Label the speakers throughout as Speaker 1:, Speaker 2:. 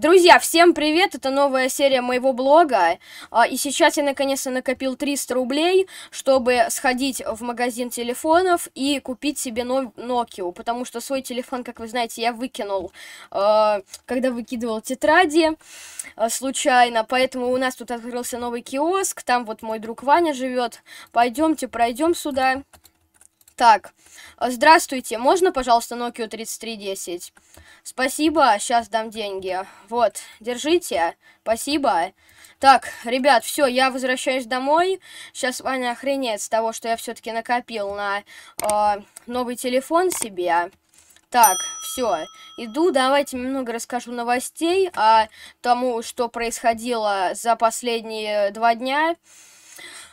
Speaker 1: Друзья, всем привет! Это новая серия моего блога. А, и сейчас я наконец-то накопил 300 рублей, чтобы сходить в магазин телефонов и купить себе Nokia. Потому что свой телефон, как вы знаете, я выкинул, а, когда выкидывал тетради а, случайно. Поэтому у нас тут открылся новый киоск. Там вот мой друг Ваня живет. Пойдемте, пройдем сюда. Так, здравствуйте, можно, пожалуйста, Nokia 3310? Спасибо, сейчас дам деньги. Вот, держите, спасибо. Так, ребят, все, я возвращаюсь домой. Сейчас Ваня охренеет с того, что я все-таки накопил на э, новый телефон себе. Так, все, иду, давайте немного расскажу новостей о а, тому, что происходило за последние два дня.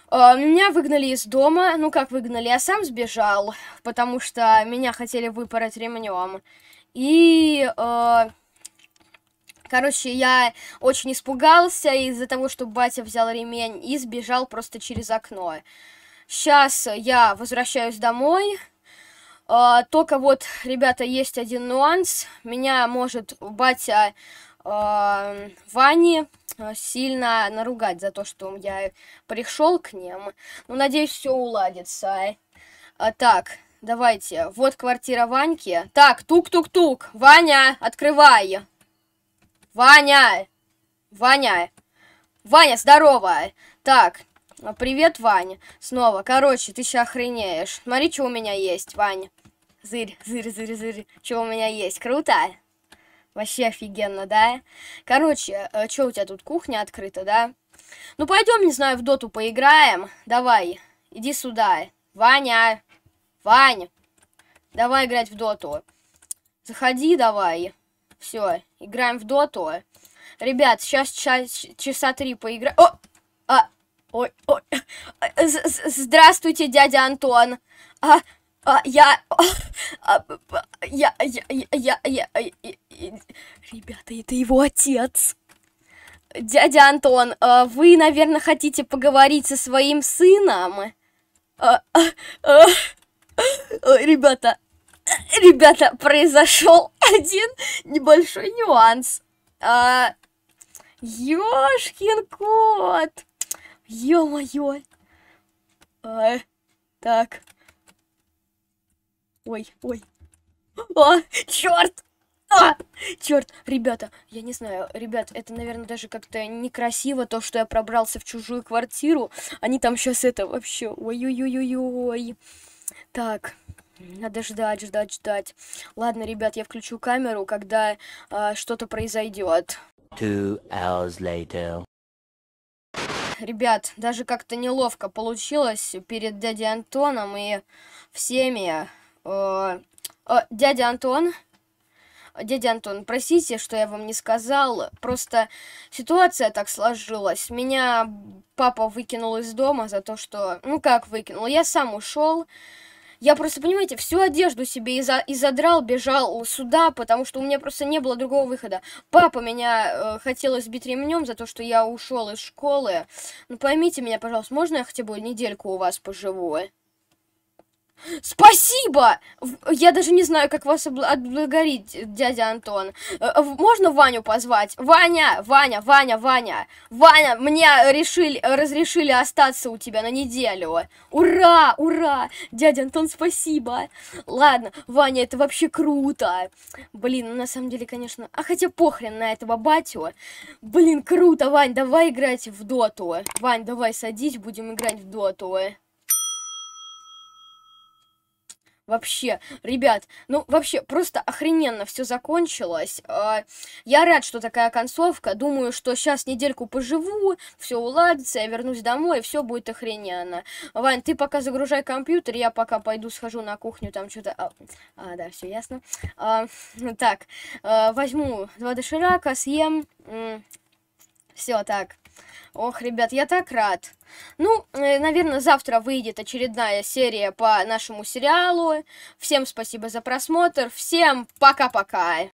Speaker 1: А, меня выгнали из дома, ну как выгнали, я сам сбежал, потому что меня хотели выпороть ремнем. И, э, короче, я очень испугался из-за того, что батя взял ремень и сбежал просто через окно. Сейчас я возвращаюсь домой. А, только вот, ребята, есть один нюанс. Меня может батя э, Вани сильно наругать за то, что я пришел к ним. Ну, надеюсь, все уладится. А, так, давайте. Вот квартира Ваньки. Так, тук-тук-тук. Ваня, открывай. Ваня. Ваня. Ваня, здорово. Так, а, привет, Ваня. Снова. Короче, ты сейчас охренеешь. Смотри, что у меня есть, Вань. Зырь, зырь, зырь, зырь. Что у меня есть. Круто. Вообще офигенно, да? Короче, э, что у тебя тут кухня открыта, да? Ну пойдем, не знаю, в доту поиграем. Давай, иди сюда. Ваня, Вань, давай играть в доту. Заходи давай. Все, играем в доту. Ребят, сейчас час, часа три поиграем. О! А! Ой, ой. Э, здравствуйте, дядя Антон. А, а, я... А, я... Я... Я... Я... Ребята, это его отец. Дядя Антон, а вы, наверное, хотите поговорить со своим сыном? А, а, а, а ребята, ребята, произошел один небольшой нюанс. А, ёшкин кот! Ё-моё! А, так, Ой, ой. О, черт! А! Черт, ребята, я не знаю, ребят, это, наверное, даже как-то некрасиво, то, что я пробрался в чужую квартиру. Они там сейчас это вообще... Ой-ой-ой-ой-ой. Так, надо ждать, ждать, ждать. Ладно, ребят, я включу камеру, когда э, что-то произойдет. Two hours later. Ребят, даже как-то неловко получилось перед дядей Антоном и всеми. Э, э, дядя Антон, дядя Антон, простите, что я вам не сказал, просто ситуация так сложилась. Меня папа выкинул из дома за то, что... Ну как выкинул? Я сам ушел. Я просто, понимаете, всю одежду себе и, за, и задрал, бежал сюда, потому что у меня просто не было другого выхода. Папа меня э, хотел избить ремнем за то, что я ушел из школы. Ну поймите меня, пожалуйста, можно я хотя бы недельку у вас поживу? Спасибо! Я даже не знаю, как вас отблагодарить, дядя Антон. Э, можно Ваню позвать? Ваня, Ваня, Ваня, Ваня. Ваня, мне решили, разрешили остаться у тебя на неделю. Ура, ура! Дядя Антон, спасибо. Ладно, Ваня, это вообще круто. Блин, ну, на самом деле, конечно... А хотя похрен на этого батю. Блин, круто, Вань, давай играть в доту. Вань, давай садись, будем играть в доту. Вообще, ребят, ну вообще просто охрененно все закончилось. А, я рад, что такая концовка. Думаю, что сейчас недельку поживу, все уладится, я вернусь домой, и все будет охрененно. Вань, ты пока загружай компьютер, я пока пойду схожу на кухню, там что-то... А, а, да, все ясно. А, так, а, возьму два доширака, съем... Все так. Ох, ребят, я так рад. Ну, э, наверное, завтра выйдет очередная серия по нашему сериалу. Всем спасибо за просмотр. Всем пока-пока.